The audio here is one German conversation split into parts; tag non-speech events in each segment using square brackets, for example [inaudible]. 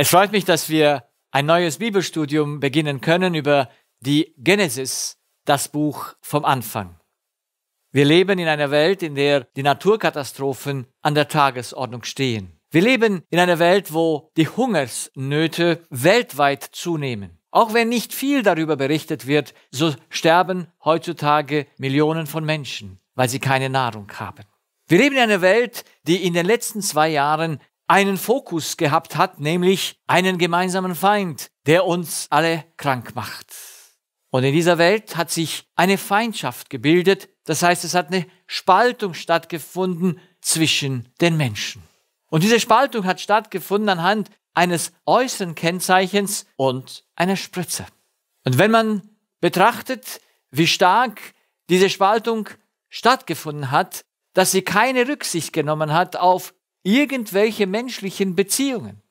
Es freut mich, dass wir ein neues Bibelstudium beginnen können über die Genesis, das Buch vom Anfang. Wir leben in einer Welt, in der die Naturkatastrophen an der Tagesordnung stehen. Wir leben in einer Welt, wo die Hungersnöte weltweit zunehmen. Auch wenn nicht viel darüber berichtet wird, so sterben heutzutage Millionen von Menschen, weil sie keine Nahrung haben. Wir leben in einer Welt, die in den letzten zwei Jahren einen Fokus gehabt hat, nämlich einen gemeinsamen Feind, der uns alle krank macht. Und in dieser Welt hat sich eine Feindschaft gebildet, das heißt es hat eine Spaltung stattgefunden zwischen den Menschen. Und diese Spaltung hat stattgefunden anhand eines äußeren Kennzeichens und einer Spritze. Und wenn man betrachtet, wie stark diese Spaltung stattgefunden hat, dass sie keine Rücksicht genommen hat auf irgendwelche menschlichen Beziehungen.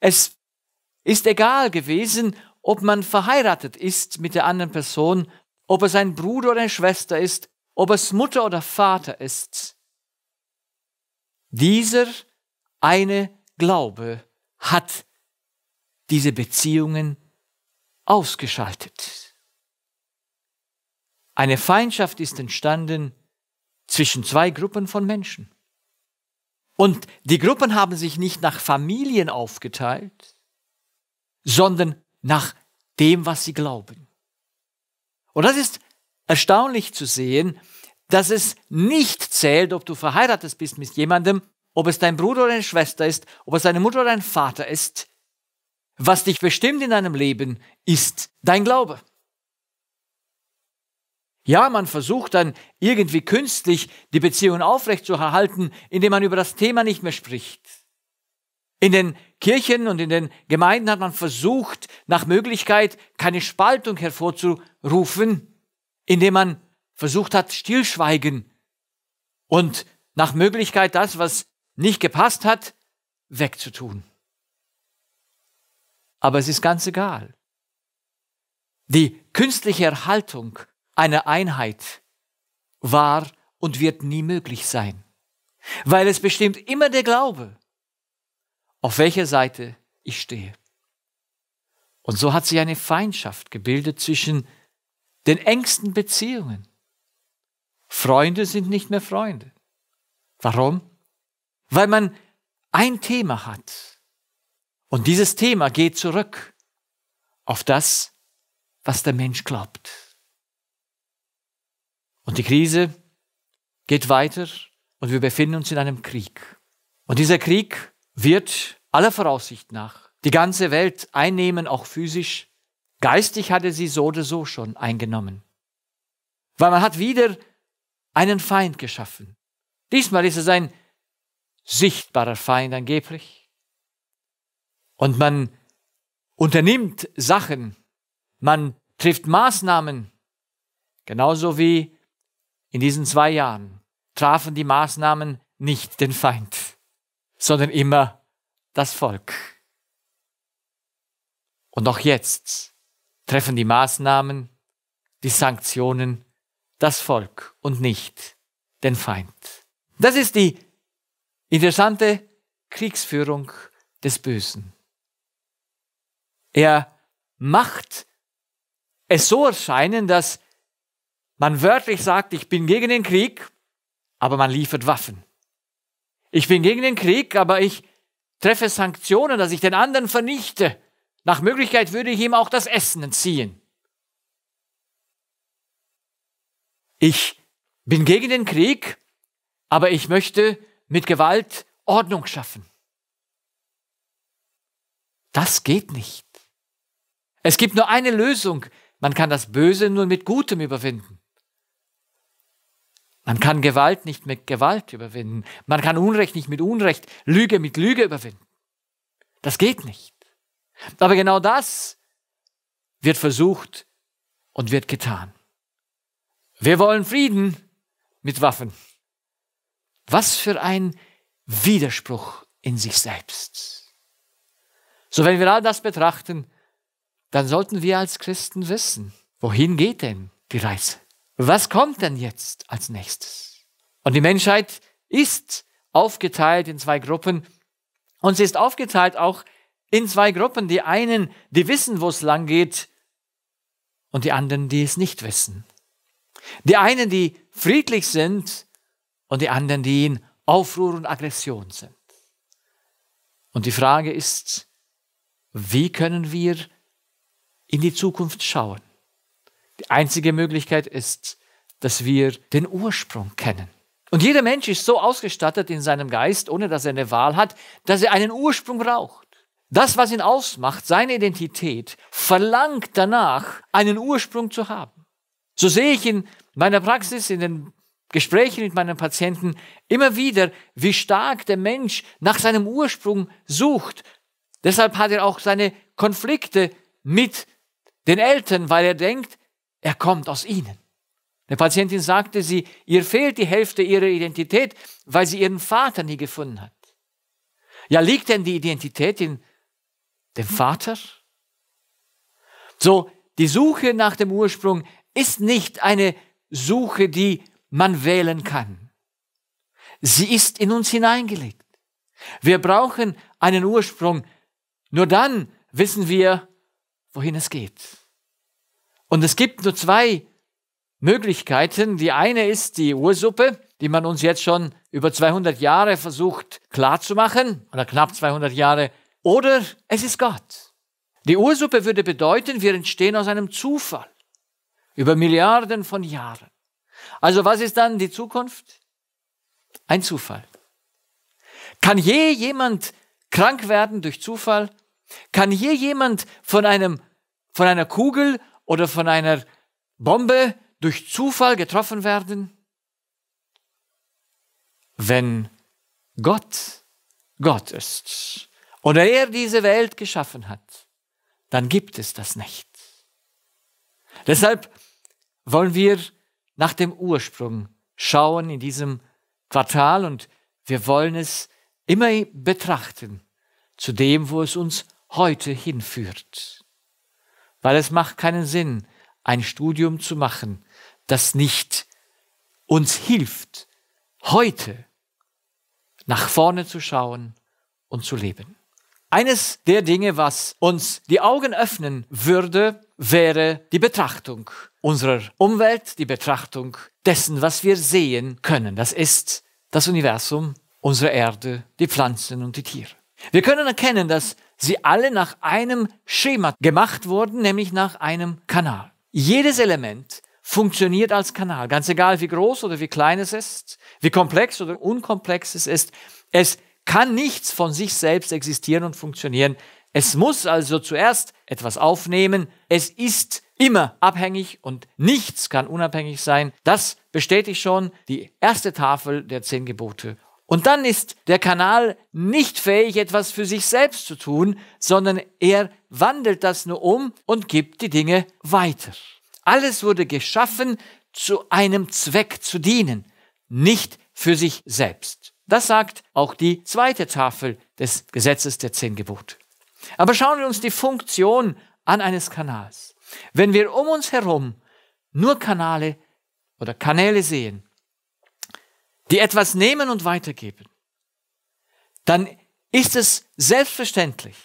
Es ist egal gewesen, ob man verheiratet ist mit der anderen Person, ob es ein Bruder oder eine Schwester ist, ob es Mutter oder Vater ist. Dieser eine Glaube hat diese Beziehungen ausgeschaltet. Eine Feindschaft ist entstanden zwischen zwei Gruppen von Menschen. Und die Gruppen haben sich nicht nach Familien aufgeteilt, sondern nach dem, was sie glauben. Und das ist erstaunlich zu sehen, dass es nicht zählt, ob du verheiratet bist mit jemandem, ob es dein Bruder oder deine Schwester ist, ob es deine Mutter oder dein Vater ist. Was dich bestimmt in deinem Leben ist dein Glaube. Ja, man versucht dann irgendwie künstlich die Beziehungen aufrechtzuerhalten, indem man über das Thema nicht mehr spricht. In den Kirchen und in den Gemeinden hat man versucht, nach Möglichkeit keine Spaltung hervorzurufen, indem man versucht hat, stillschweigen und nach Möglichkeit das, was nicht gepasst hat, wegzutun. Aber es ist ganz egal. Die künstliche Erhaltung eine Einheit war und wird nie möglich sein, weil es bestimmt immer der Glaube, auf welcher Seite ich stehe. Und so hat sich eine Feindschaft gebildet zwischen den engsten Beziehungen. Freunde sind nicht mehr Freunde. Warum? Weil man ein Thema hat. Und dieses Thema geht zurück auf das, was der Mensch glaubt. Und die Krise geht weiter und wir befinden uns in einem Krieg. Und dieser Krieg wird aller Voraussicht nach die ganze Welt einnehmen, auch physisch. Geistig hatte sie so oder so schon eingenommen. Weil man hat wieder einen Feind geschaffen. Diesmal ist es ein sichtbarer Feind angeblich. Und man unternimmt Sachen, man trifft Maßnahmen, genauso wie in diesen zwei Jahren trafen die Maßnahmen nicht den Feind, sondern immer das Volk. Und auch jetzt treffen die Maßnahmen, die Sanktionen das Volk und nicht den Feind. Das ist die interessante Kriegsführung des Bösen. Er macht es so erscheinen, dass man wörtlich sagt, ich bin gegen den Krieg, aber man liefert Waffen. Ich bin gegen den Krieg, aber ich treffe Sanktionen, dass ich den anderen vernichte. Nach Möglichkeit würde ich ihm auch das Essen entziehen. Ich bin gegen den Krieg, aber ich möchte mit Gewalt Ordnung schaffen. Das geht nicht. Es gibt nur eine Lösung. Man kann das Böse nur mit Gutem überwinden. Man kann Gewalt nicht mit Gewalt überwinden. Man kann Unrecht nicht mit Unrecht, Lüge mit Lüge überwinden. Das geht nicht. Aber genau das wird versucht und wird getan. Wir wollen Frieden mit Waffen. Was für ein Widerspruch in sich selbst. So, wenn wir all das betrachten, dann sollten wir als Christen wissen, wohin geht denn die Reise? was kommt denn jetzt als nächstes? Und die Menschheit ist aufgeteilt in zwei Gruppen und sie ist aufgeteilt auch in zwei Gruppen. Die einen, die wissen, wo es lang geht und die anderen, die es nicht wissen. Die einen, die friedlich sind und die anderen, die in Aufruhr und Aggression sind. Und die Frage ist, wie können wir in die Zukunft schauen? Die einzige Möglichkeit ist, dass wir den Ursprung kennen. Und jeder Mensch ist so ausgestattet in seinem Geist, ohne dass er eine Wahl hat, dass er einen Ursprung braucht. Das, was ihn ausmacht, seine Identität, verlangt danach, einen Ursprung zu haben. So sehe ich in meiner Praxis, in den Gesprächen mit meinen Patienten immer wieder, wie stark der Mensch nach seinem Ursprung sucht. Deshalb hat er auch seine Konflikte mit den Eltern, weil er denkt, er kommt aus ihnen. Eine Patientin sagte sie, ihr fehlt die Hälfte ihrer Identität, weil sie ihren Vater nie gefunden hat. Ja, liegt denn die Identität in dem Vater? So, die Suche nach dem Ursprung ist nicht eine Suche, die man wählen kann. Sie ist in uns hineingelegt. Wir brauchen einen Ursprung. Nur dann wissen wir, wohin es geht. Und es gibt nur zwei Möglichkeiten. Die eine ist die Ursuppe, die man uns jetzt schon über 200 Jahre versucht klarzumachen, oder knapp 200 Jahre, oder es ist Gott. Die Ursuppe würde bedeuten, wir entstehen aus einem Zufall über Milliarden von Jahren. Also was ist dann die Zukunft? Ein Zufall. Kann je jemand krank werden durch Zufall? Kann je jemand von einem, von einer Kugel oder von einer Bombe durch Zufall getroffen werden? Wenn Gott Gott ist oder er diese Welt geschaffen hat, dann gibt es das nicht. Deshalb wollen wir nach dem Ursprung schauen in diesem Quartal und wir wollen es immer betrachten zu dem, wo es uns heute hinführt weil es macht keinen Sinn, ein Studium zu machen, das nicht uns hilft, heute nach vorne zu schauen und zu leben. Eines der Dinge, was uns die Augen öffnen würde, wäre die Betrachtung unserer Umwelt, die Betrachtung dessen, was wir sehen können. Das ist das Universum, unsere Erde, die Pflanzen und die Tiere. Wir können erkennen, dass sie alle nach einem Schema gemacht wurden, nämlich nach einem Kanal. Jedes Element funktioniert als Kanal, ganz egal wie groß oder wie klein es ist, wie komplex oder unkomplex es ist. Es kann nichts von sich selbst existieren und funktionieren. Es muss also zuerst etwas aufnehmen. Es ist immer abhängig und nichts kann unabhängig sein. Das bestätigt schon die erste Tafel der zehn Gebote und dann ist der Kanal nicht fähig, etwas für sich selbst zu tun, sondern er wandelt das nur um und gibt die Dinge weiter. Alles wurde geschaffen, zu einem Zweck zu dienen, nicht für sich selbst. Das sagt auch die zweite Tafel des Gesetzes der Zehn Gebote. Aber schauen wir uns die Funktion an eines Kanals. Wenn wir um uns herum nur Kanale oder Kanäle sehen, die etwas nehmen und weitergeben, dann ist es selbstverständlich,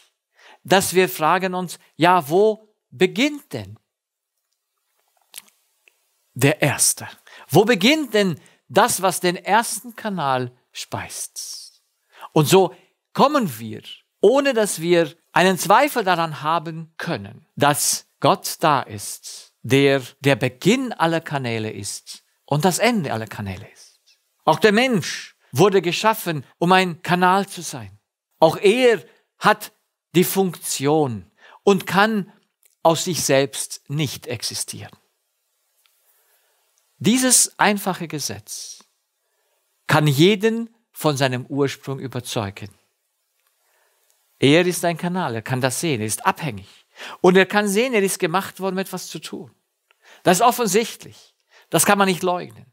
dass wir fragen uns, ja, wo beginnt denn der Erste? Wo beginnt denn das, was den ersten Kanal speist? Und so kommen wir, ohne dass wir einen Zweifel daran haben können, dass Gott da ist, der der Beginn aller Kanäle ist und das Ende aller Kanäle ist. Auch der Mensch wurde geschaffen, um ein Kanal zu sein. Auch er hat die Funktion und kann aus sich selbst nicht existieren. Dieses einfache Gesetz kann jeden von seinem Ursprung überzeugen. Er ist ein Kanal, er kann das sehen, er ist abhängig. Und er kann sehen, er ist gemacht worden, um etwas zu tun. Das ist offensichtlich. Das kann man nicht leugnen.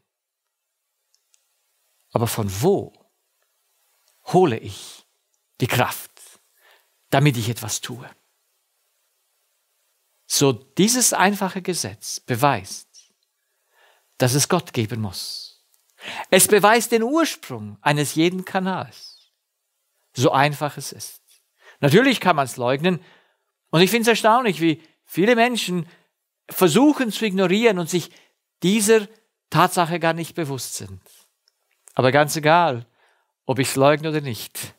Aber von wo hole ich die Kraft, damit ich etwas tue? So dieses einfache Gesetz beweist, dass es Gott geben muss. Es beweist den Ursprung eines jeden Kanals. So einfach es ist. Natürlich kann man es leugnen. Und ich finde es erstaunlich, wie viele Menschen versuchen zu ignorieren und sich dieser Tatsache gar nicht bewusst sind. Aber ganz egal, ob ich es leugne oder nicht,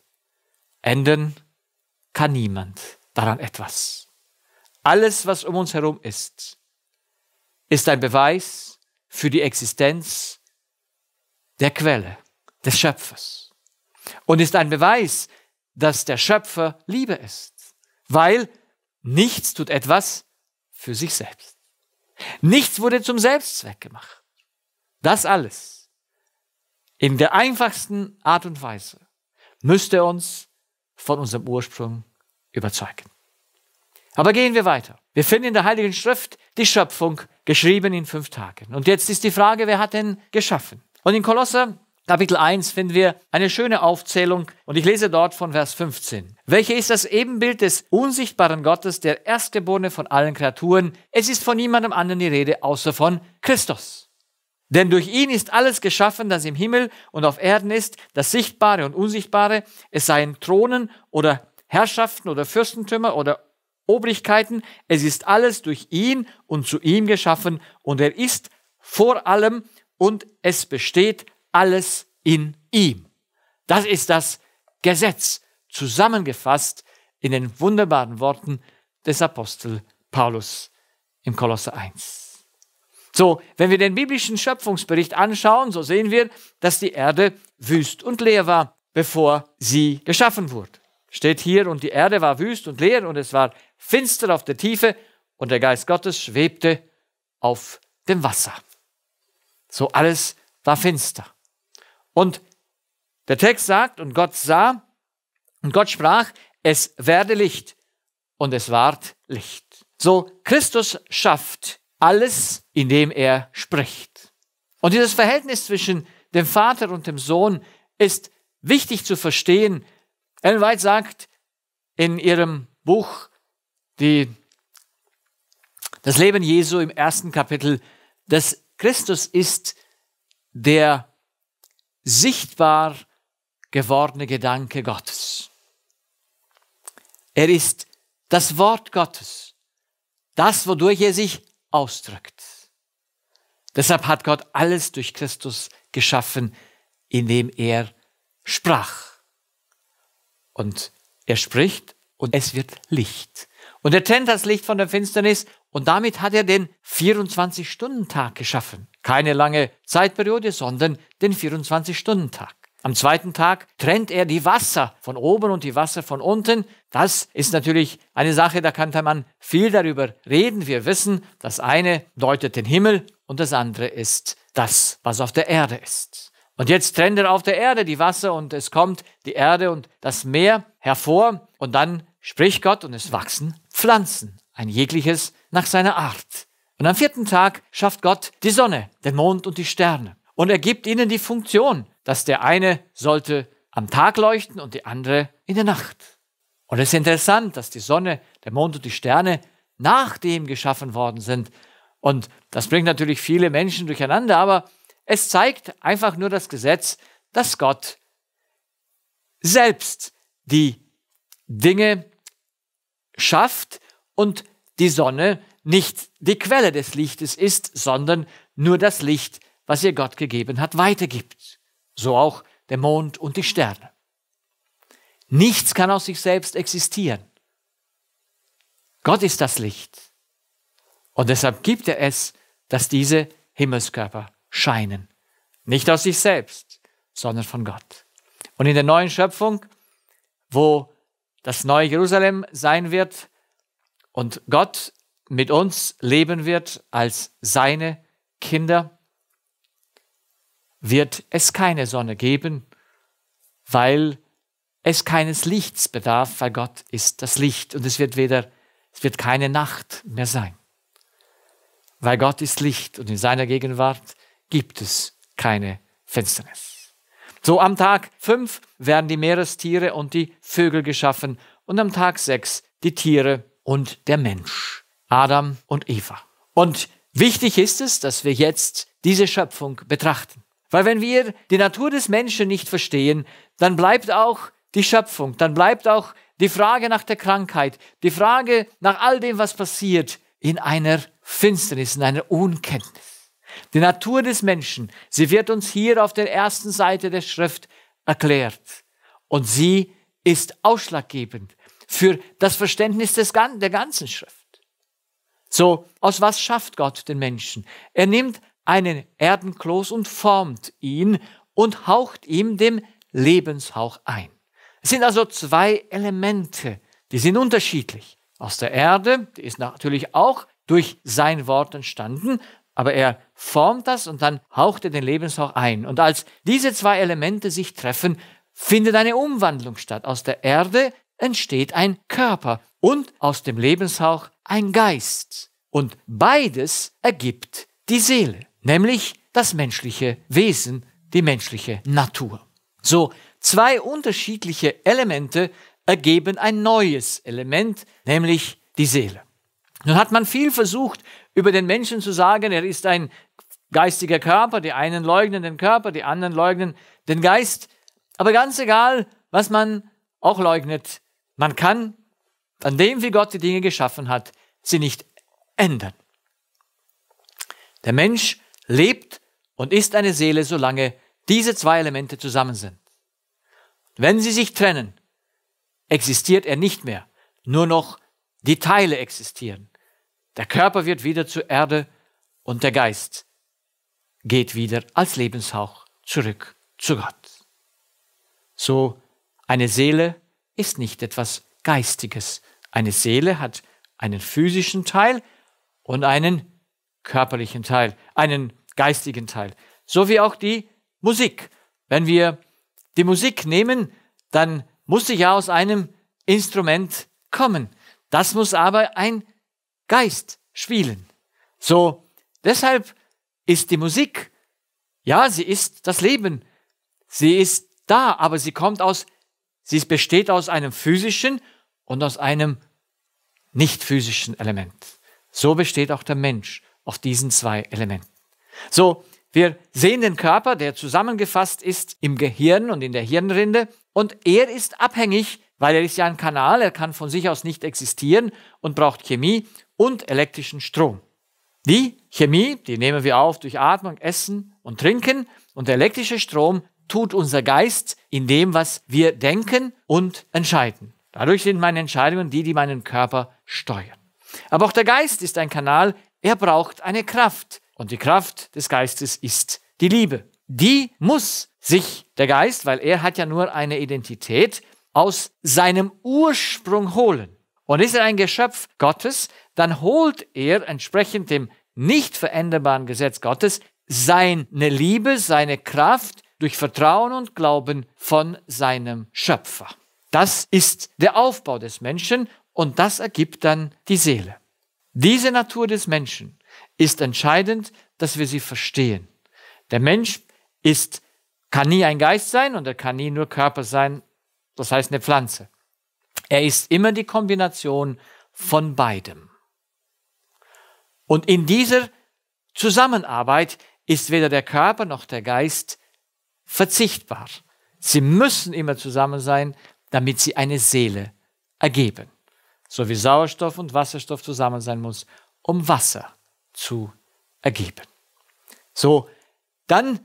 ändern kann niemand daran etwas. Alles, was um uns herum ist, ist ein Beweis für die Existenz der Quelle, des Schöpfers. Und ist ein Beweis, dass der Schöpfer Liebe ist, weil nichts tut etwas für sich selbst. Nichts wurde zum Selbstzweck gemacht. Das alles in der einfachsten Art und Weise müsste uns von unserem Ursprung überzeugen. Aber gehen wir weiter. Wir finden in der Heiligen Schrift die Schöpfung geschrieben in fünf Tagen. Und jetzt ist die Frage, wer hat denn geschaffen? Und in Kolosser Kapitel 1 finden wir eine schöne Aufzählung und ich lese dort von Vers 15. Welche ist das Ebenbild des unsichtbaren Gottes, der Erstgeborene von allen Kreaturen? Es ist von niemandem anderen die Rede, außer von Christus. Denn durch ihn ist alles geschaffen, das im Himmel und auf Erden ist, das Sichtbare und Unsichtbare, es seien Thronen oder Herrschaften oder Fürstentümer oder Obrigkeiten, es ist alles durch ihn und zu ihm geschaffen und er ist vor allem und es besteht alles in ihm. Das ist das Gesetz, zusammengefasst in den wunderbaren Worten des Apostel Paulus im Kolosse 1. So, wenn wir den biblischen Schöpfungsbericht anschauen, so sehen wir, dass die Erde wüst und leer war, bevor sie geschaffen wurde. Steht hier, und die Erde war wüst und leer und es war finster auf der Tiefe und der Geist Gottes schwebte auf dem Wasser. So alles war finster. Und der Text sagt, und Gott sah, und Gott sprach, es werde Licht, und es ward Licht. So, Christus schafft alles, indem er spricht. Und dieses Verhältnis zwischen dem Vater und dem Sohn ist wichtig zu verstehen. Ellen White sagt in ihrem Buch die, Das Leben Jesu im ersten Kapitel, dass Christus ist der sichtbar gewordene Gedanke Gottes. Er ist das Wort Gottes, das, wodurch er sich ausdrückt. Deshalb hat Gott alles durch Christus geschaffen, indem er sprach. Und er spricht und es wird Licht. Und er trennt das Licht von der Finsternis und damit hat er den 24-Stunden-Tag geschaffen. Keine lange Zeitperiode, sondern den 24-Stunden-Tag. Am zweiten Tag trennt er die Wasser von oben und die Wasser von unten. Das ist natürlich eine Sache, da kann man viel darüber reden. Wir wissen, das eine deutet den Himmel und das andere ist das, was auf der Erde ist. Und jetzt trennt er auf der Erde die Wasser und es kommt die Erde und das Meer hervor und dann spricht Gott und es wachsen Pflanzen, ein jegliches nach seiner Art. Und am vierten Tag schafft Gott die Sonne, den Mond und die Sterne. Und er gibt ihnen die Funktion dass der eine sollte am Tag leuchten und die andere in der Nacht. Und es ist interessant, dass die Sonne, der Mond und die Sterne nach dem geschaffen worden sind. Und das bringt natürlich viele Menschen durcheinander, aber es zeigt einfach nur das Gesetz, dass Gott selbst die Dinge schafft und die Sonne nicht die Quelle des Lichtes ist, sondern nur das Licht, was ihr Gott gegeben hat, weitergibt so auch der Mond und die Sterne. Nichts kann aus sich selbst existieren. Gott ist das Licht. Und deshalb gibt er es, dass diese Himmelskörper scheinen. Nicht aus sich selbst, sondern von Gott. Und in der neuen Schöpfung, wo das neue Jerusalem sein wird und Gott mit uns leben wird als seine Kinder, wird es keine Sonne geben, weil es keines Lichts bedarf, weil Gott ist das Licht und es wird weder es wird keine Nacht mehr sein. Weil Gott ist Licht und in seiner Gegenwart gibt es keine Finsternis. So am Tag 5 werden die Meerestiere und die Vögel geschaffen und am Tag 6 die Tiere und der Mensch, Adam und Eva. Und wichtig ist es, dass wir jetzt diese Schöpfung betrachten. Weil wenn wir die Natur des Menschen nicht verstehen, dann bleibt auch die Schöpfung, dann bleibt auch die Frage nach der Krankheit, die Frage nach all dem, was passiert, in einer Finsternis, in einer Unkenntnis. Die Natur des Menschen, sie wird uns hier auf der ersten Seite der Schrift erklärt. Und sie ist ausschlaggebend für das Verständnis des, Gan der ganzen Schrift. So, aus was schafft Gott den Menschen? Er nimmt einen Erdenkloß und formt ihn und haucht ihm den Lebenshauch ein. Es sind also zwei Elemente, die sind unterschiedlich. Aus der Erde, die ist natürlich auch durch sein Wort entstanden, aber er formt das und dann haucht er den Lebenshauch ein. Und als diese zwei Elemente sich treffen, findet eine Umwandlung statt. Aus der Erde entsteht ein Körper und aus dem Lebenshauch ein Geist. Und beides ergibt die Seele nämlich das menschliche Wesen, die menschliche Natur. So, zwei unterschiedliche Elemente ergeben ein neues Element, nämlich die Seele. Nun hat man viel versucht, über den Menschen zu sagen, er ist ein geistiger Körper, die einen leugnen den Körper, die anderen leugnen den Geist. Aber ganz egal, was man auch leugnet, man kann an dem, wie Gott die Dinge geschaffen hat, sie nicht ändern. Der Mensch lebt und ist eine Seele, solange diese zwei Elemente zusammen sind. Wenn sie sich trennen, existiert er nicht mehr, nur noch die Teile existieren. Der Körper wird wieder zur Erde und der Geist geht wieder als Lebenshauch zurück zu Gott. So, eine Seele ist nicht etwas Geistiges. Eine Seele hat einen physischen Teil und einen körperlichen Teil, einen geistigen Teil. So wie auch die Musik. Wenn wir die Musik nehmen, dann muss sie ja aus einem Instrument kommen. Das muss aber ein Geist spielen. So, deshalb ist die Musik, ja, sie ist das Leben. Sie ist da, aber sie kommt aus, sie besteht aus einem physischen und aus einem nicht physischen Element. So besteht auch der Mensch auf diesen zwei Elementen. So, wir sehen den Körper, der zusammengefasst ist im Gehirn und in der Hirnrinde und er ist abhängig, weil er ist ja ein Kanal, er kann von sich aus nicht existieren und braucht Chemie und elektrischen Strom. Die Chemie, die nehmen wir auf durch Atmung, Essen und Trinken und der elektrische Strom tut unser Geist in dem, was wir denken und entscheiden. Dadurch sind meine Entscheidungen die, die meinen Körper steuern. Aber auch der Geist ist ein Kanal, er braucht eine Kraft. Und die Kraft des Geistes ist die Liebe. Die muss sich der Geist, weil er hat ja nur eine Identität, aus seinem Ursprung holen. Und ist er ein Geschöpf Gottes, dann holt er entsprechend dem nicht veränderbaren Gesetz Gottes seine Liebe, seine Kraft durch Vertrauen und Glauben von seinem Schöpfer. Das ist der Aufbau des Menschen und das ergibt dann die Seele. Diese Natur des Menschen ist entscheidend, dass wir sie verstehen. Der Mensch ist, kann nie ein Geist sein und er kann nie nur Körper sein, das heißt eine Pflanze. Er ist immer die Kombination von beidem. Und in dieser Zusammenarbeit ist weder der Körper noch der Geist verzichtbar. Sie müssen immer zusammen sein, damit sie eine Seele ergeben. So wie Sauerstoff und Wasserstoff zusammen sein muss, um Wasser zu ergeben. So, dann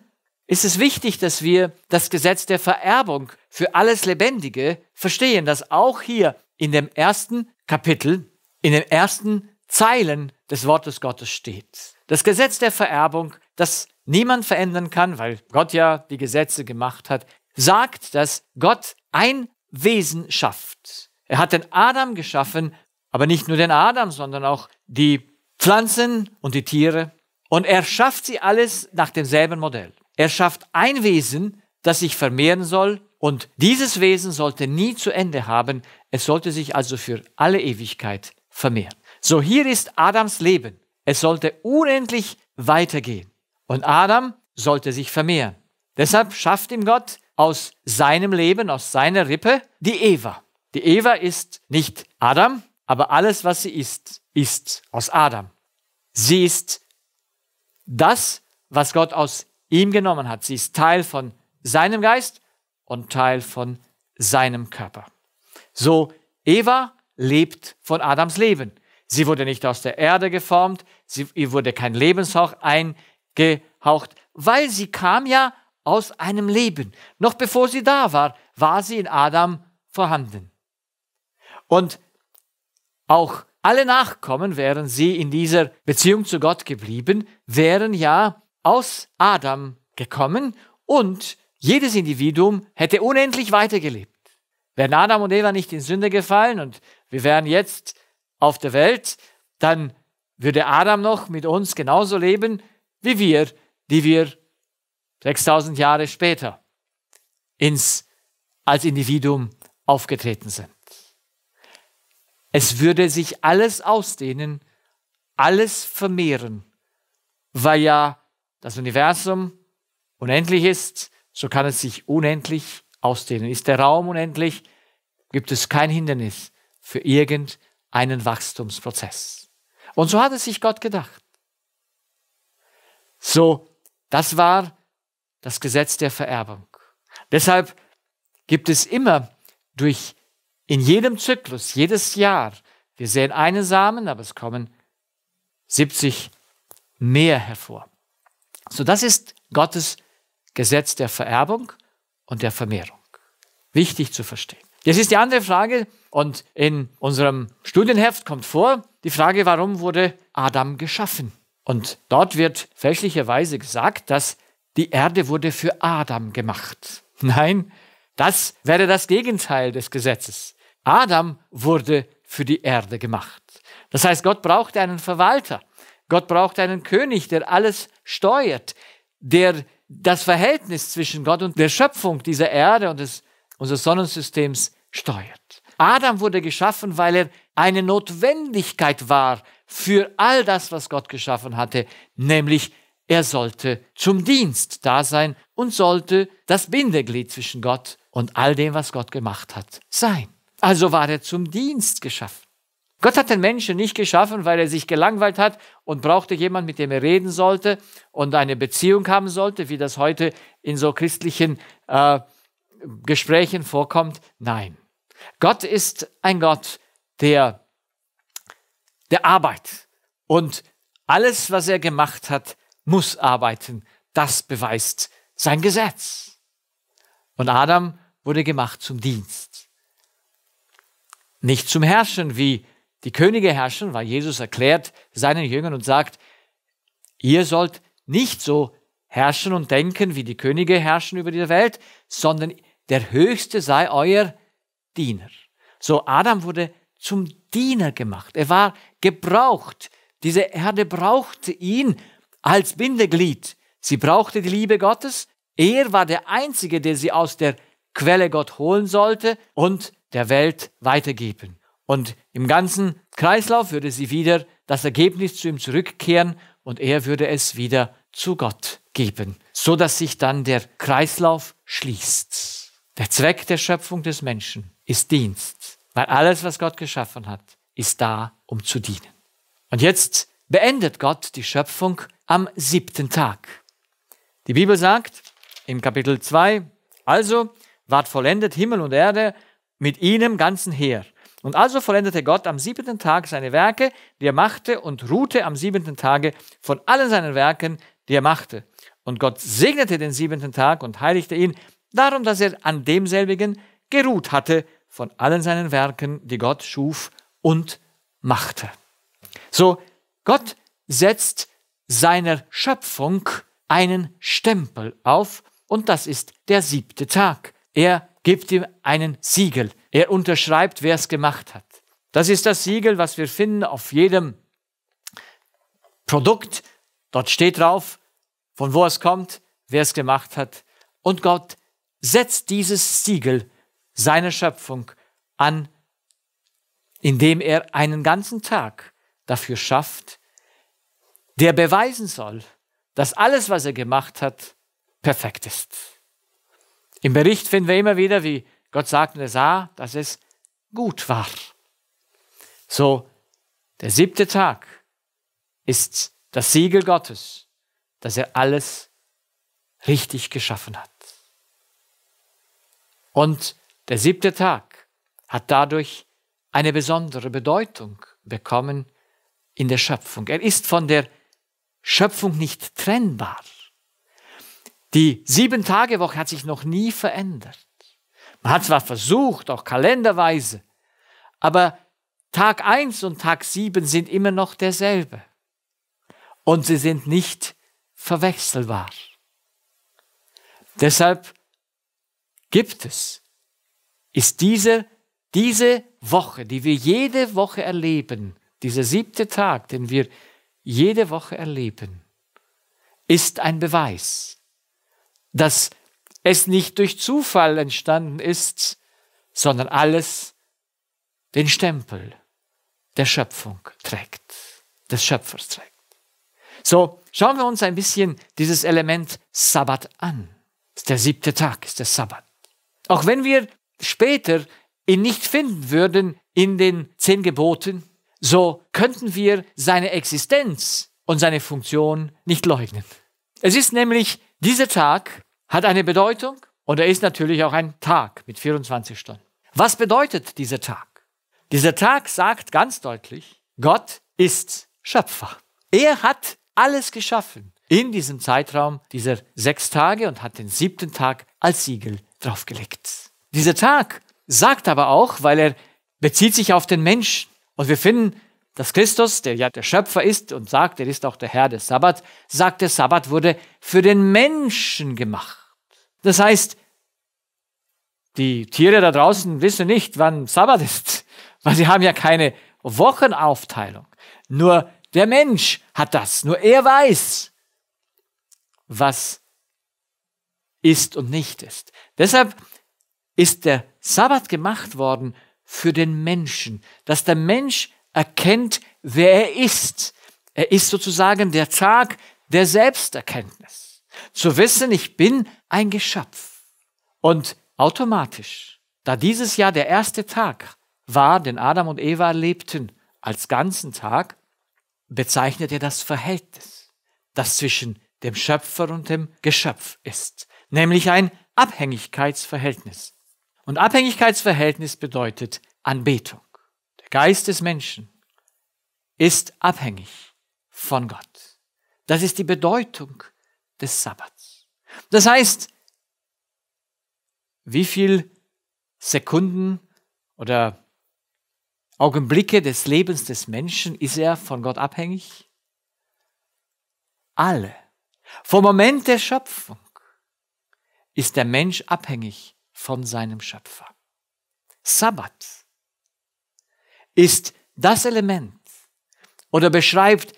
ist es wichtig, dass wir das Gesetz der Vererbung für alles Lebendige verstehen, dass auch hier in dem ersten Kapitel, in den ersten Zeilen des Wortes Gottes steht. Das Gesetz der Vererbung, das niemand verändern kann, weil Gott ja die Gesetze gemacht hat, sagt, dass Gott ein Wesen schafft. Er hat den Adam geschaffen, aber nicht nur den Adam, sondern auch die Pflanzen und die Tiere. Und er schafft sie alles nach demselben Modell. Er schafft ein Wesen, das sich vermehren soll. Und dieses Wesen sollte nie zu Ende haben. Es sollte sich also für alle Ewigkeit vermehren. So hier ist Adams Leben. Es sollte unendlich weitergehen. Und Adam sollte sich vermehren. Deshalb schafft ihm Gott aus seinem Leben, aus seiner Rippe, die Eva. Die Eva ist nicht Adam, aber alles, was sie ist ist aus Adam. Sie ist das, was Gott aus ihm genommen hat. Sie ist Teil von seinem Geist und Teil von seinem Körper. So, Eva lebt von Adams Leben. Sie wurde nicht aus der Erde geformt, sie, ihr wurde kein Lebenshauch eingehaucht, weil sie kam ja aus einem Leben. Noch bevor sie da war, war sie in Adam vorhanden. Und auch alle Nachkommen, wären sie in dieser Beziehung zu Gott geblieben, wären ja aus Adam gekommen und jedes Individuum hätte unendlich weitergelebt. Wären Adam und Eva nicht in Sünde gefallen und wir wären jetzt auf der Welt, dann würde Adam noch mit uns genauso leben wie wir, die wir 6000 Jahre später ins, als Individuum aufgetreten sind. Es würde sich alles ausdehnen, alles vermehren, weil ja das Universum unendlich ist, so kann es sich unendlich ausdehnen. Ist der Raum unendlich, gibt es kein Hindernis für irgendeinen Wachstumsprozess. Und so hat es sich Gott gedacht. So, das war das Gesetz der Vererbung. Deshalb gibt es immer durch in jedem Zyklus, jedes Jahr, wir sehen einen Samen, aber es kommen 70 mehr hervor. So, das ist Gottes Gesetz der Vererbung und der Vermehrung. Wichtig zu verstehen. Jetzt ist die andere Frage, und in unserem Studienheft kommt vor die Frage, warum wurde Adam geschaffen? Und dort wird fälschlicherweise gesagt, dass die Erde wurde für Adam gemacht. Nein, das wäre das Gegenteil des Gesetzes. Adam wurde für die Erde gemacht. Das heißt, Gott brauchte einen Verwalter. Gott brauchte einen König, der alles steuert, der das Verhältnis zwischen Gott und der Schöpfung dieser Erde und des, unseres Sonnensystems steuert. Adam wurde geschaffen, weil er eine Notwendigkeit war für all das, was Gott geschaffen hatte, nämlich er sollte zum Dienst da sein und sollte das Bindeglied zwischen Gott und all dem, was Gott gemacht hat, sein. Also war er zum Dienst geschaffen. Gott hat den Menschen nicht geschaffen, weil er sich gelangweilt hat und brauchte jemand, mit dem er reden sollte und eine Beziehung haben sollte, wie das heute in so christlichen äh, Gesprächen vorkommt. Nein. Gott ist ein Gott der, der Arbeit. Und alles, was er gemacht hat, muss arbeiten. Das beweist sein Gesetz. Und Adam wurde gemacht zum Dienst nicht zum Herrschen, wie die Könige herrschen, weil Jesus erklärt seinen Jüngern und sagt, ihr sollt nicht so herrschen und denken, wie die Könige herrschen über die Welt, sondern der Höchste sei euer Diener. So Adam wurde zum Diener gemacht. Er war gebraucht. Diese Erde brauchte ihn als Bindeglied. Sie brauchte die Liebe Gottes. Er war der Einzige, der sie aus der Quelle Gott holen sollte und der Welt weitergeben. Und im ganzen Kreislauf würde sie wieder das Ergebnis zu ihm zurückkehren und er würde es wieder zu Gott geben, so dass sich dann der Kreislauf schließt. Der Zweck der Schöpfung des Menschen ist Dienst, weil alles, was Gott geschaffen hat, ist da, um zu dienen. Und jetzt beendet Gott die Schöpfung am siebten Tag. Die Bibel sagt im Kapitel 2, also ward vollendet Himmel und Erde mit ihnen ganzen Heer. Und also vollendete Gott am siebenten Tag seine Werke, die er machte, und ruhte am siebenten Tage von allen seinen Werken, die er machte. Und Gott segnete den siebenten Tag und heiligte ihn, darum, dass er an demselbigen geruht hatte von allen seinen Werken, die Gott schuf und machte. So, Gott setzt seiner Schöpfung einen Stempel auf, und das ist der siebte Tag. Er gibt ihm einen Siegel. Er unterschreibt, wer es gemacht hat. Das ist das Siegel, was wir finden auf jedem Produkt. Dort steht drauf, von wo es kommt, wer es gemacht hat. Und Gott setzt dieses Siegel seiner Schöpfung an, indem er einen ganzen Tag dafür schafft, der beweisen soll, dass alles, was er gemacht hat, perfekt ist. Im Bericht finden wir immer wieder, wie Gott sagt und er sah, dass es gut war. So, der siebte Tag ist das Siegel Gottes, dass er alles richtig geschaffen hat. Und der siebte Tag hat dadurch eine besondere Bedeutung bekommen in der Schöpfung. Er ist von der Schöpfung nicht trennbar. Die Sieben-Tage-Woche hat sich noch nie verändert. Man hat zwar versucht, auch kalenderweise, aber Tag 1 und Tag 7 sind immer noch derselbe. Und sie sind nicht verwechselbar. Deshalb gibt es, ist diese, diese Woche, die wir jede Woche erleben, dieser siebte Tag, den wir jede Woche erleben, ist ein Beweis dass es nicht durch Zufall entstanden ist, sondern alles den Stempel der Schöpfung trägt, des Schöpfers trägt. So, schauen wir uns ein bisschen dieses Element Sabbat an. Der siebte Tag ist der Sabbat. Auch wenn wir später ihn nicht finden würden in den zehn Geboten, so könnten wir seine Existenz und seine Funktion nicht leugnen. Es ist nämlich dieser Tag hat eine Bedeutung und er ist natürlich auch ein Tag mit 24 Stunden. Was bedeutet dieser Tag? Dieser Tag sagt ganz deutlich, Gott ist Schöpfer. Er hat alles geschaffen in diesem Zeitraum dieser sechs Tage und hat den siebten Tag als Siegel draufgelegt. Dieser Tag sagt aber auch, weil er bezieht sich auf den Menschen. Und wir finden dass Christus, der ja der Schöpfer ist und sagt, er ist auch der Herr des Sabbats, sagt, der Sabbat wurde für den Menschen gemacht. Das heißt, die Tiere da draußen wissen nicht, wann Sabbat ist, [laughs] weil sie haben ja keine Wochenaufteilung. Nur der Mensch hat das, nur er weiß, was ist und nicht ist. Deshalb ist der Sabbat gemacht worden für den Menschen, dass der Mensch erkennt, wer er ist. Er ist sozusagen der Tag der Selbsterkenntnis. Zu wissen, ich bin ein Geschöpf. Und automatisch, da dieses Jahr der erste Tag war, den Adam und Eva lebten als ganzen Tag, bezeichnet er das Verhältnis, das zwischen dem Schöpfer und dem Geschöpf ist, nämlich ein Abhängigkeitsverhältnis. Und Abhängigkeitsverhältnis bedeutet Anbetung. Geist des Menschen ist abhängig von Gott. Das ist die Bedeutung des Sabbats. Das heißt, wie viele Sekunden oder Augenblicke des Lebens des Menschen ist er von Gott abhängig? Alle. Vom Moment der Schöpfung ist der Mensch abhängig von seinem Schöpfer. Sabbat ist das Element oder beschreibt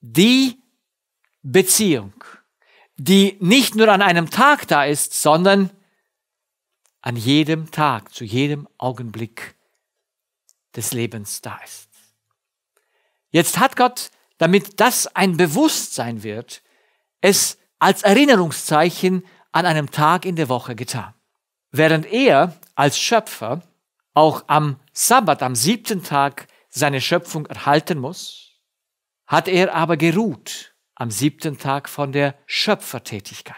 die Beziehung, die nicht nur an einem Tag da ist, sondern an jedem Tag, zu jedem Augenblick des Lebens da ist. Jetzt hat Gott, damit das ein Bewusstsein wird, es als Erinnerungszeichen an einem Tag in der Woche getan. Während er als Schöpfer auch am Sabbat, am siebten Tag, seine Schöpfung erhalten muss, hat er aber geruht am siebten Tag von der Schöpfertätigkeit.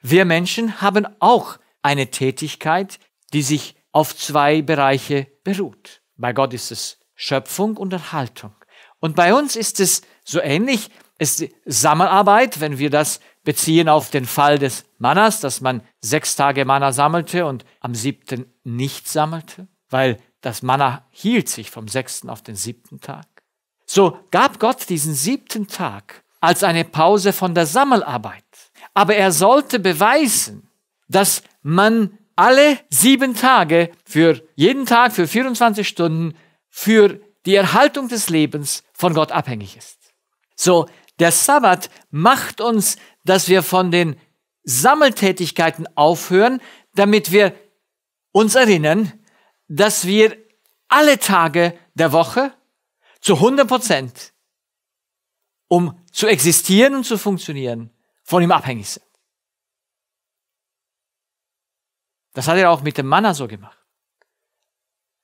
Wir Menschen haben auch eine Tätigkeit, die sich auf zwei Bereiche beruht. Bei Gott ist es Schöpfung und Erhaltung. Und bei uns ist es so ähnlich, es ist Sammelarbeit, wenn wir das beziehen auf den Fall des Mannas, dass man sechs Tage Manna sammelte und am siebten nicht sammelte weil das Manna hielt sich vom sechsten auf den siebten Tag. So gab Gott diesen siebten Tag als eine Pause von der Sammelarbeit. Aber er sollte beweisen, dass man alle sieben Tage für jeden Tag, für 24 Stunden, für die Erhaltung des Lebens von Gott abhängig ist. So, der Sabbat macht uns, dass wir von den Sammeltätigkeiten aufhören, damit wir uns erinnern, dass wir alle Tage der Woche zu 100 Prozent, um zu existieren und zu funktionieren, von ihm abhängig sind. Das hat er auch mit dem Manna so gemacht.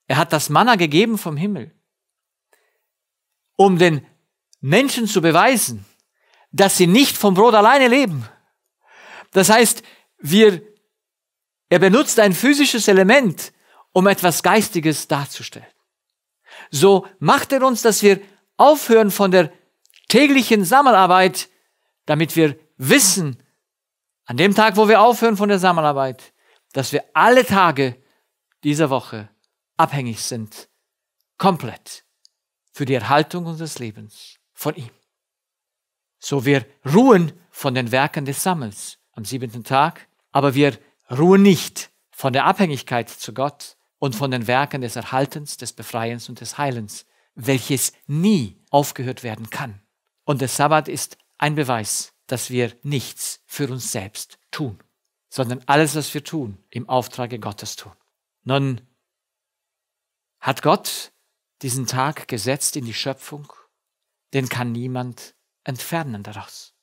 Er hat das Manna gegeben vom Himmel, um den Menschen zu beweisen, dass sie nicht vom Brot alleine leben. Das heißt, wir, er benutzt ein physisches Element, um etwas Geistiges darzustellen. So macht er uns, dass wir aufhören von der täglichen Sammelarbeit, damit wir wissen, an dem Tag, wo wir aufhören von der Sammelarbeit, dass wir alle Tage dieser Woche abhängig sind, komplett für die Erhaltung unseres Lebens von ihm. So wir ruhen von den Werken des Sammels am siebenten Tag, aber wir ruhen nicht von der Abhängigkeit zu Gott, und von den Werken des Erhaltens, des Befreiens und des Heilens, welches nie aufgehört werden kann. Und der Sabbat ist ein Beweis, dass wir nichts für uns selbst tun, sondern alles, was wir tun, im Auftrage Gottes tun. Nun hat Gott diesen Tag gesetzt in die Schöpfung, den kann niemand entfernen daraus.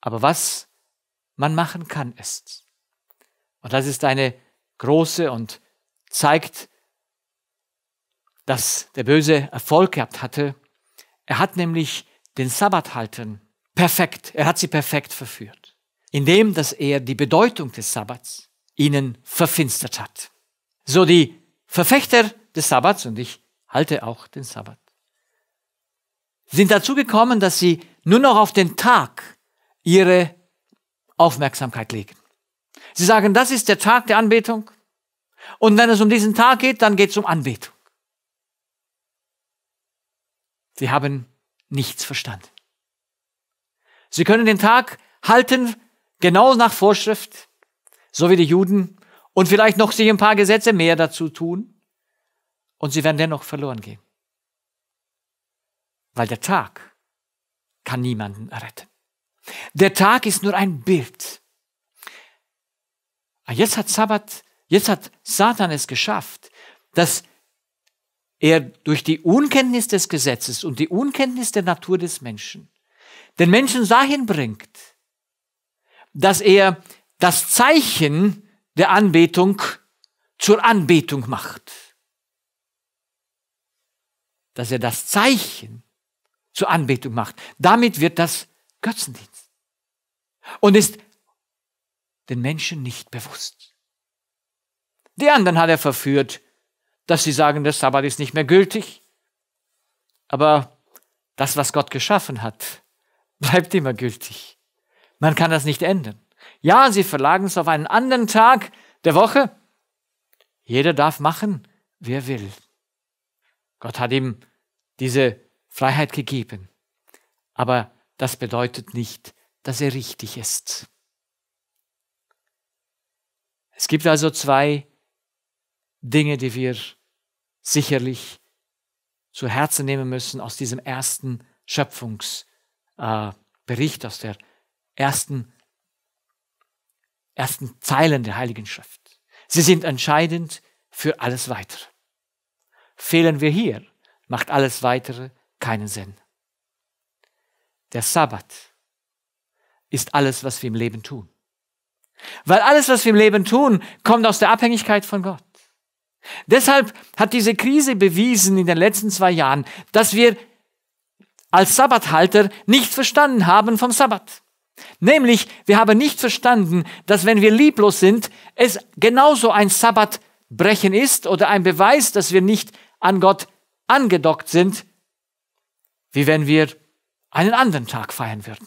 Aber was man machen kann, ist, und das ist eine große und zeigt, dass der Böse Erfolg gehabt hatte. Er hat nämlich den Sabbat halten perfekt, er hat sie perfekt verführt, indem dass er die Bedeutung des Sabbats ihnen verfinstert hat. So die Verfechter des Sabbats, und ich halte auch den Sabbat, sind dazu gekommen, dass sie nur noch auf den Tag ihre Aufmerksamkeit legen. Sie sagen, das ist der Tag der Anbetung. Und wenn es um diesen Tag geht, dann geht es um Anbetung. Sie haben nichts verstanden. Sie können den Tag halten, genau nach Vorschrift, so wie die Juden, und vielleicht noch sich ein paar Gesetze mehr dazu tun, und sie werden dennoch verloren gehen. Weil der Tag kann niemanden retten. Der Tag ist nur ein Bild Ah, jetzt hat Sabbat, jetzt hat Satan es geschafft, dass er durch die Unkenntnis des Gesetzes und die Unkenntnis der Natur des Menschen den Menschen dahin bringt, dass er das Zeichen der Anbetung zur Anbetung macht. Dass er das Zeichen zur Anbetung macht. Damit wird das Götzendienst. Und ist den Menschen nicht bewusst. Die anderen hat er verführt, dass sie sagen, der Sabbat ist nicht mehr gültig. Aber das, was Gott geschaffen hat, [laughs] bleibt immer gültig. Man kann das nicht ändern. Ja, sie verlagen es auf einen anderen Tag der Woche. Jeder darf machen, wer will. Gott hat ihm diese Freiheit gegeben. Aber das bedeutet nicht, dass er richtig ist. Es gibt also zwei Dinge, die wir sicherlich zu Herzen nehmen müssen aus diesem ersten Schöpfungsbericht, äh, aus der ersten, ersten Zeilen der Heiligen Schrift. Sie sind entscheidend für alles Weitere. Fehlen wir hier, macht alles Weitere keinen Sinn. Der Sabbat ist alles, was wir im Leben tun. Weil alles, was wir im Leben tun, kommt aus der Abhängigkeit von Gott. Deshalb hat diese Krise bewiesen in den letzten zwei Jahren, dass wir als Sabbathalter nichts verstanden haben vom Sabbat. Nämlich, wir haben nicht verstanden, dass wenn wir lieblos sind, es genauso ein Sabbatbrechen ist oder ein Beweis, dass wir nicht an Gott angedockt sind, wie wenn wir einen anderen Tag feiern würden.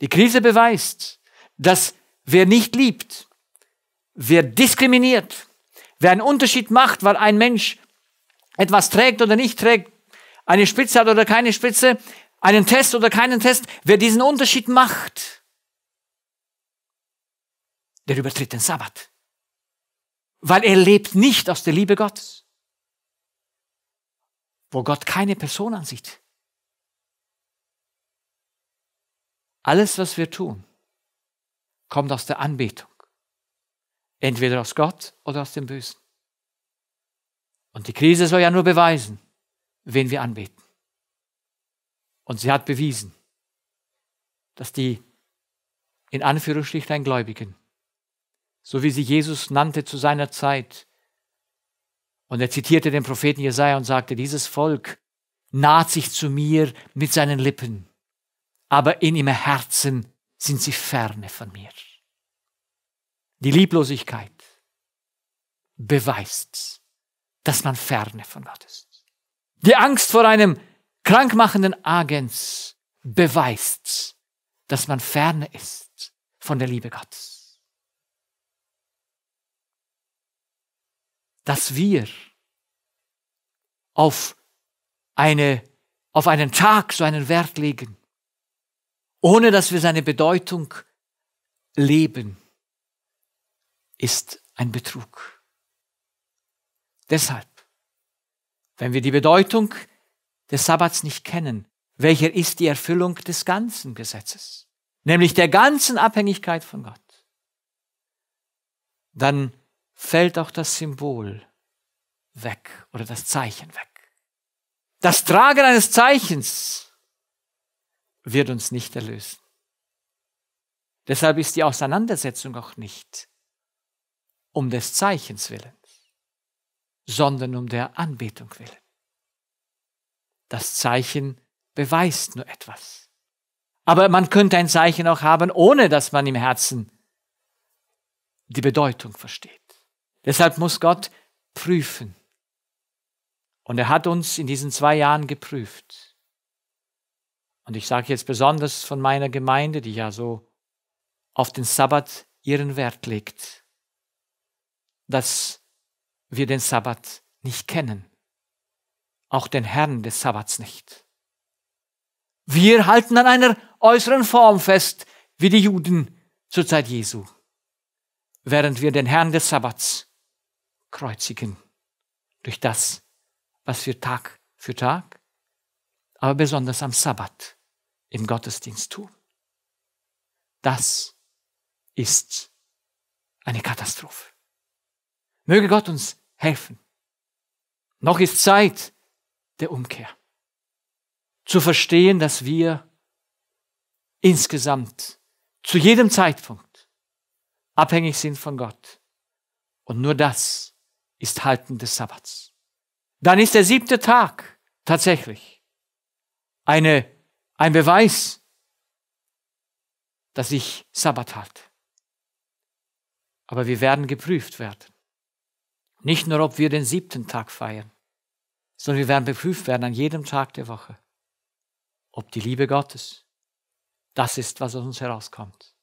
Die Krise beweist, dass wer nicht liebt, wer diskriminiert, wer einen Unterschied macht, weil ein Mensch etwas trägt oder nicht trägt, eine Spitze hat oder keine Spitze, einen Test oder keinen Test, wer diesen Unterschied macht, der übertritt den Sabbat. Weil er lebt nicht aus der Liebe Gottes, wo Gott keine Person ansieht. Alles, was wir tun, kommt aus der Anbetung. Entweder aus Gott oder aus dem Bösen. Und die Krise soll ja nur beweisen, wen wir anbeten. Und sie hat bewiesen, dass die in Anführungsstrichen Gläubigen, so wie sie Jesus nannte zu seiner Zeit, und er zitierte den Propheten Jesaja und sagte, dieses Volk naht sich zu mir mit seinen Lippen aber in ihrem Herzen sind sie ferne von mir. Die Lieblosigkeit beweist, dass man ferne von Gott ist. Die Angst vor einem krankmachenden Agens beweist, dass man ferne ist von der Liebe Gottes. Dass wir auf, eine, auf einen Tag so einen Wert legen, ohne dass wir seine Bedeutung leben, ist ein Betrug. Deshalb, wenn wir die Bedeutung des Sabbats nicht kennen, welcher ist die Erfüllung des ganzen Gesetzes, nämlich der ganzen Abhängigkeit von Gott, dann fällt auch das Symbol weg oder das Zeichen weg. Das Tragen eines Zeichens wird uns nicht erlösen. Deshalb ist die Auseinandersetzung auch nicht um des Zeichens willen, sondern um der Anbetung willen. Das Zeichen beweist nur etwas. Aber man könnte ein Zeichen auch haben, ohne dass man im Herzen die Bedeutung versteht. Deshalb muss Gott prüfen. Und er hat uns in diesen zwei Jahren geprüft. Und ich sage jetzt besonders von meiner Gemeinde, die ja so auf den Sabbat ihren Wert legt, dass wir den Sabbat nicht kennen, auch den Herrn des Sabbats nicht. Wir halten an einer äußeren Form fest, wie die Juden zur Zeit Jesu, während wir den Herrn des Sabbats kreuzigen durch das, was wir Tag für Tag, aber besonders am Sabbat im Gottesdienst tun. Das ist eine Katastrophe. Möge Gott uns helfen. Noch ist Zeit der Umkehr. Zu verstehen, dass wir insgesamt zu jedem Zeitpunkt abhängig sind von Gott. Und nur das ist Halten des Sabbats. Dann ist der siebte Tag tatsächlich eine ein Beweis, dass ich Sabbat halte. Aber wir werden geprüft werden. Nicht nur, ob wir den siebten Tag feiern, sondern wir werden geprüft werden an jedem Tag der Woche, ob die Liebe Gottes das ist, was aus uns herauskommt.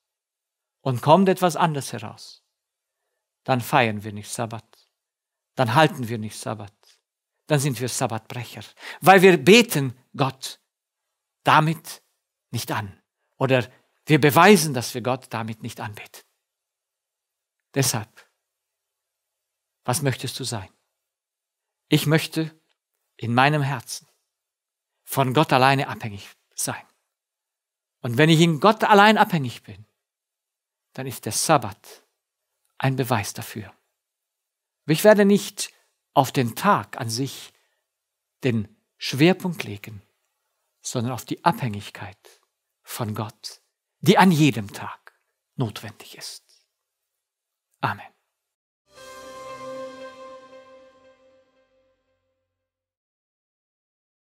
Und kommt etwas anderes heraus, dann feiern wir nicht Sabbat, dann halten wir nicht Sabbat, dann sind wir Sabbatbrecher, weil wir beten, Gott, damit nicht an. Oder wir beweisen, dass wir Gott damit nicht anbeten. Deshalb, was möchtest du sein? Ich möchte in meinem Herzen von Gott alleine abhängig sein. Und wenn ich in Gott allein abhängig bin, dann ist der Sabbat ein Beweis dafür. Ich werde nicht auf den Tag an sich den Schwerpunkt legen, sondern auf die Abhängigkeit von Gott, die an jedem Tag notwendig ist. Amen.